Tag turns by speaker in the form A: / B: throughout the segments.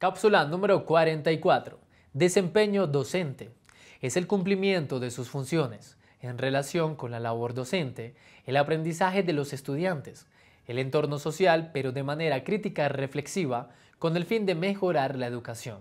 A: Cápsula número 44. Desempeño docente. Es el cumplimiento de sus funciones en relación con la labor docente, el aprendizaje de los estudiantes, el entorno social, pero de manera crítica reflexiva, con el fin de mejorar la educación.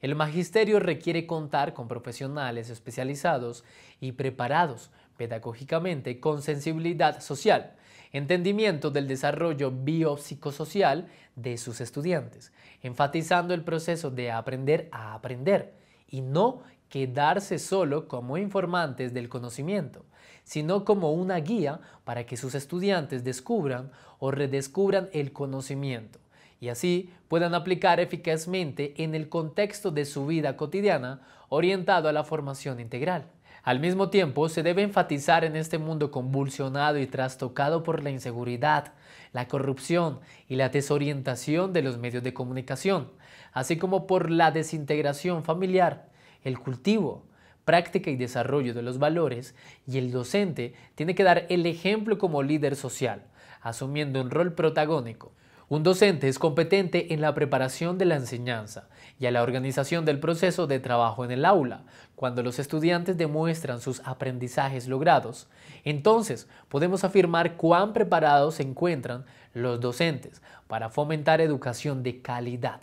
A: El magisterio requiere contar con profesionales especializados y preparados pedagógicamente con sensibilidad social, entendimiento del desarrollo biopsicosocial de sus estudiantes, enfatizando el proceso de aprender a aprender y no quedarse solo como informantes del conocimiento, sino como una guía para que sus estudiantes descubran o redescubran el conocimiento y así puedan aplicar eficazmente en el contexto de su vida cotidiana orientado a la formación integral. Al mismo tiempo, se debe enfatizar en este mundo convulsionado y trastocado por la inseguridad, la corrupción y la desorientación de los medios de comunicación, así como por la desintegración familiar, el cultivo, práctica y desarrollo de los valores, y el docente tiene que dar el ejemplo como líder social, asumiendo un rol protagónico, un docente es competente en la preparación de la enseñanza y a la organización del proceso de trabajo en el aula. Cuando los estudiantes demuestran sus aprendizajes logrados, entonces podemos afirmar cuán preparados se encuentran los docentes para fomentar educación de calidad.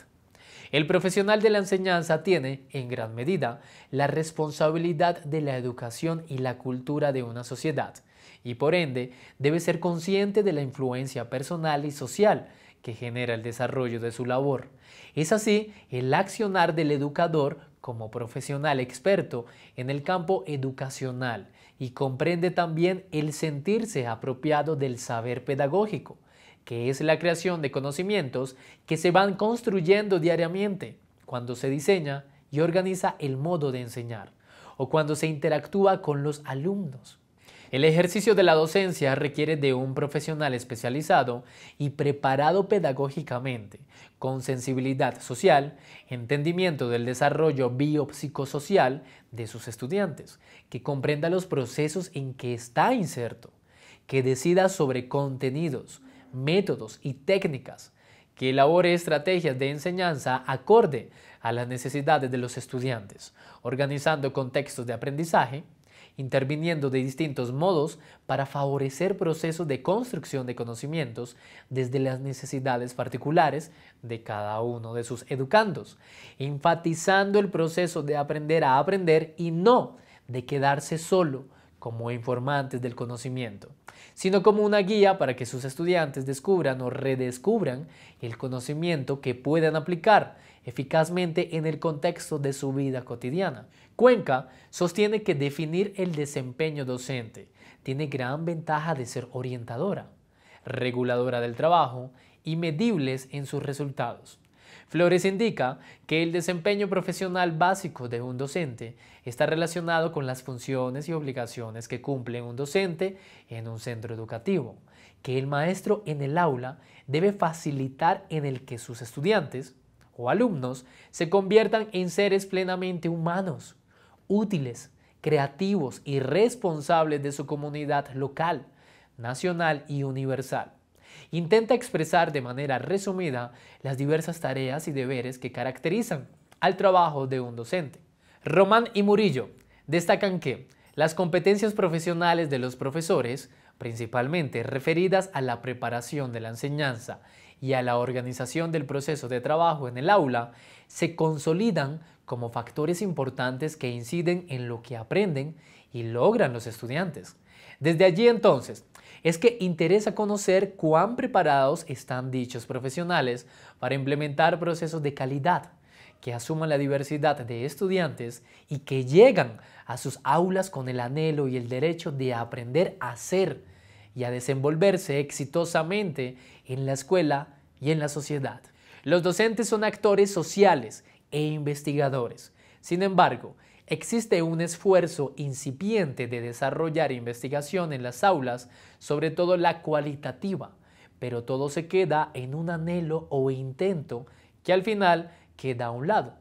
A: El profesional de la enseñanza tiene, en gran medida, la responsabilidad de la educación y la cultura de una sociedad, y por ende debe ser consciente de la influencia personal y social que genera el desarrollo de su labor. Es así el accionar del educador como profesional experto en el campo educacional y comprende también el sentirse apropiado del saber pedagógico, que es la creación de conocimientos que se van construyendo diariamente cuando se diseña y organiza el modo de enseñar o cuando se interactúa con los alumnos. El ejercicio de la docencia requiere de un profesional especializado y preparado pedagógicamente, con sensibilidad social, entendimiento del desarrollo biopsicosocial de sus estudiantes, que comprenda los procesos en que está inserto, que decida sobre contenidos, métodos y técnicas, que elabore estrategias de enseñanza acorde a las necesidades de los estudiantes, organizando contextos de aprendizaje, interviniendo de distintos modos para favorecer procesos de construcción de conocimientos desde las necesidades particulares de cada uno de sus educandos, enfatizando el proceso de aprender a aprender y no de quedarse solo como informantes del conocimiento, sino como una guía para que sus estudiantes descubran o redescubran el conocimiento que puedan aplicar eficazmente en el contexto de su vida cotidiana. Cuenca sostiene que definir el desempeño docente tiene gran ventaja de ser orientadora, reguladora del trabajo y medibles en sus resultados Flores indica que el desempeño profesional básico de un docente está relacionado con las funciones y obligaciones que cumple un docente en un centro educativo, que el maestro en el aula debe facilitar en el que sus estudiantes o alumnos se conviertan en seres plenamente humanos, útiles, creativos y responsables de su comunidad local, nacional y universal. Intenta expresar de manera resumida las diversas tareas y deberes que caracterizan al trabajo de un docente. Román y Murillo destacan que las competencias profesionales de los profesores, principalmente referidas a la preparación de la enseñanza y a la organización del proceso de trabajo en el aula, se consolidan como factores importantes que inciden en lo que aprenden y logran los estudiantes. Desde allí entonces, es que interesa conocer cuán preparados están dichos profesionales para implementar procesos de calidad que asuman la diversidad de estudiantes y que llegan a sus aulas con el anhelo y el derecho de aprender a ser y a desenvolverse exitosamente en la escuela y en la sociedad. Los docentes son actores sociales e investigadores. Sin embargo, Existe un esfuerzo incipiente de desarrollar investigación en las aulas, sobre todo la cualitativa, pero todo se queda en un anhelo o intento que al final queda a un lado.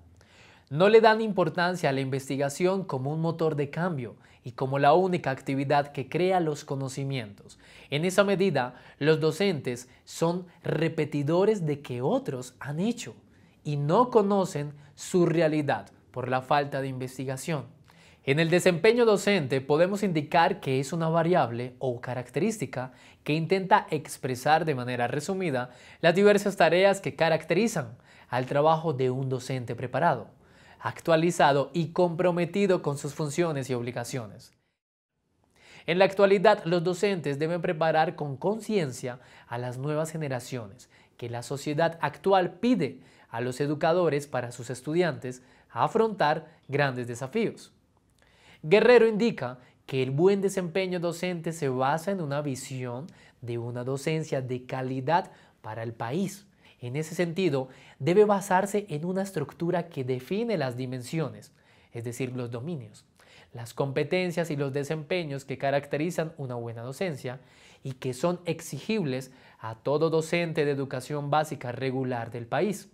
A: No le dan importancia a la investigación como un motor de cambio y como la única actividad que crea los conocimientos. En esa medida, los docentes son repetidores de que otros han hecho y no conocen su realidad por la falta de investigación. En el desempeño docente podemos indicar que es una variable o característica que intenta expresar de manera resumida las diversas tareas que caracterizan al trabajo de un docente preparado, actualizado y comprometido con sus funciones y obligaciones. En la actualidad, los docentes deben preparar con conciencia a las nuevas generaciones que la sociedad actual pide a los educadores para sus estudiantes a afrontar grandes desafíos. Guerrero indica que el buen desempeño docente se basa en una visión de una docencia de calidad para el país. En ese sentido, debe basarse en una estructura que define las dimensiones, es decir, los dominios, las competencias y los desempeños que caracterizan una buena docencia y que son exigibles a todo docente de educación básica regular del país.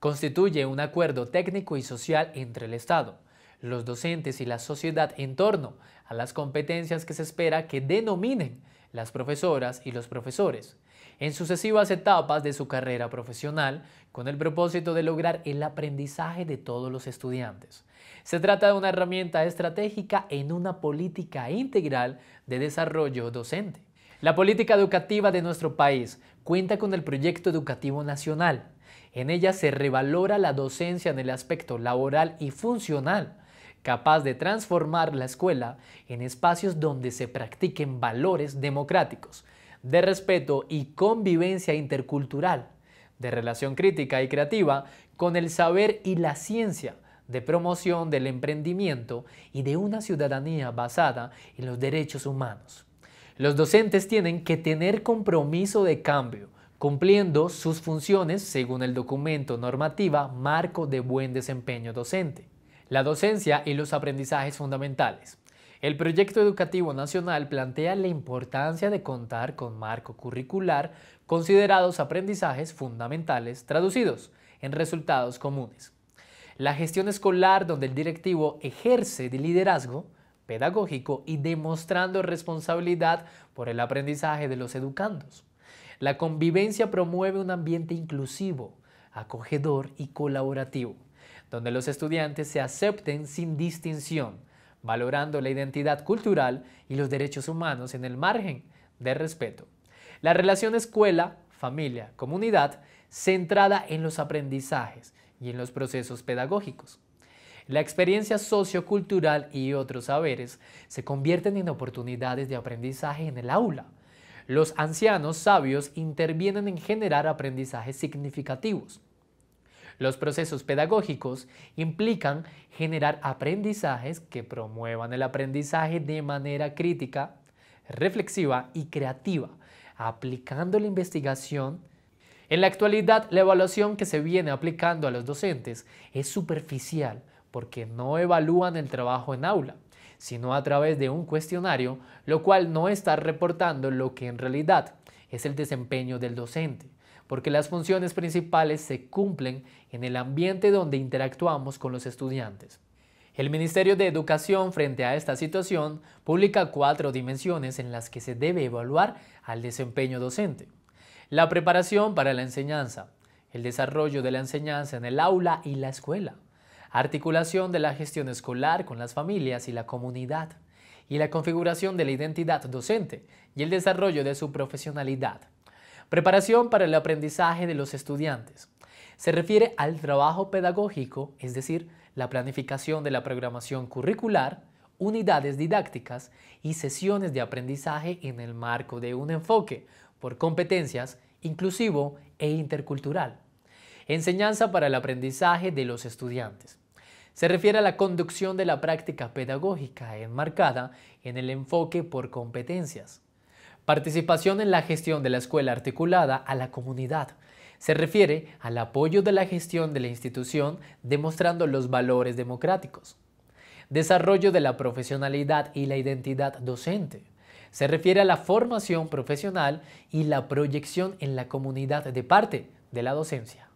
A: Constituye un acuerdo técnico y social entre el Estado, los docentes y la sociedad en torno a las competencias que se espera que denominen las profesoras y los profesores, en sucesivas etapas de su carrera profesional con el propósito de lograr el aprendizaje de todos los estudiantes. Se trata de una herramienta estratégica en una política integral de desarrollo docente. La política educativa de nuestro país cuenta con el Proyecto Educativo Nacional. En ella se revalora la docencia en el aspecto laboral y funcional, capaz de transformar la escuela en espacios donde se practiquen valores democráticos, de respeto y convivencia intercultural, de relación crítica y creativa con el saber y la ciencia, de promoción del emprendimiento y de una ciudadanía basada en los derechos humanos. Los docentes tienen que tener compromiso de cambio, cumpliendo sus funciones según el documento normativa Marco de Buen Desempeño Docente. La docencia y los aprendizajes fundamentales. El proyecto educativo nacional plantea la importancia de contar con marco curricular considerados aprendizajes fundamentales traducidos en resultados comunes. La gestión escolar donde el directivo ejerce de liderazgo pedagógico y demostrando responsabilidad por el aprendizaje de los educandos. La convivencia promueve un ambiente inclusivo, acogedor y colaborativo, donde los estudiantes se acepten sin distinción, valorando la identidad cultural y los derechos humanos en el margen de respeto. La relación escuela, familia, comunidad, centrada en los aprendizajes y en los procesos pedagógicos. La experiencia sociocultural y otros saberes se convierten en oportunidades de aprendizaje en el aula. Los ancianos sabios intervienen en generar aprendizajes significativos. Los procesos pedagógicos implican generar aprendizajes que promuevan el aprendizaje de manera crítica, reflexiva y creativa, aplicando la investigación. En la actualidad, la evaluación que se viene aplicando a los docentes es superficial porque no evalúan el trabajo en aula, sino a través de un cuestionario, lo cual no está reportando lo que en realidad es el desempeño del docente porque las funciones principales se cumplen en el ambiente donde interactuamos con los estudiantes. El Ministerio de Educación, frente a esta situación, publica cuatro dimensiones en las que se debe evaluar al desempeño docente. La preparación para la enseñanza, el desarrollo de la enseñanza en el aula y la escuela, articulación de la gestión escolar con las familias y la comunidad, y la configuración de la identidad docente y el desarrollo de su profesionalidad. Preparación para el aprendizaje de los estudiantes. Se refiere al trabajo pedagógico, es decir, la planificación de la programación curricular, unidades didácticas y sesiones de aprendizaje en el marco de un enfoque por competencias inclusivo e intercultural. Enseñanza para el aprendizaje de los estudiantes. Se refiere a la conducción de la práctica pedagógica enmarcada en el enfoque por competencias. Participación en la gestión de la escuela articulada a la comunidad. Se refiere al apoyo de la gestión de la institución demostrando los valores democráticos. Desarrollo de la profesionalidad y la identidad docente. Se refiere a la formación profesional y la proyección en la comunidad de parte de la docencia.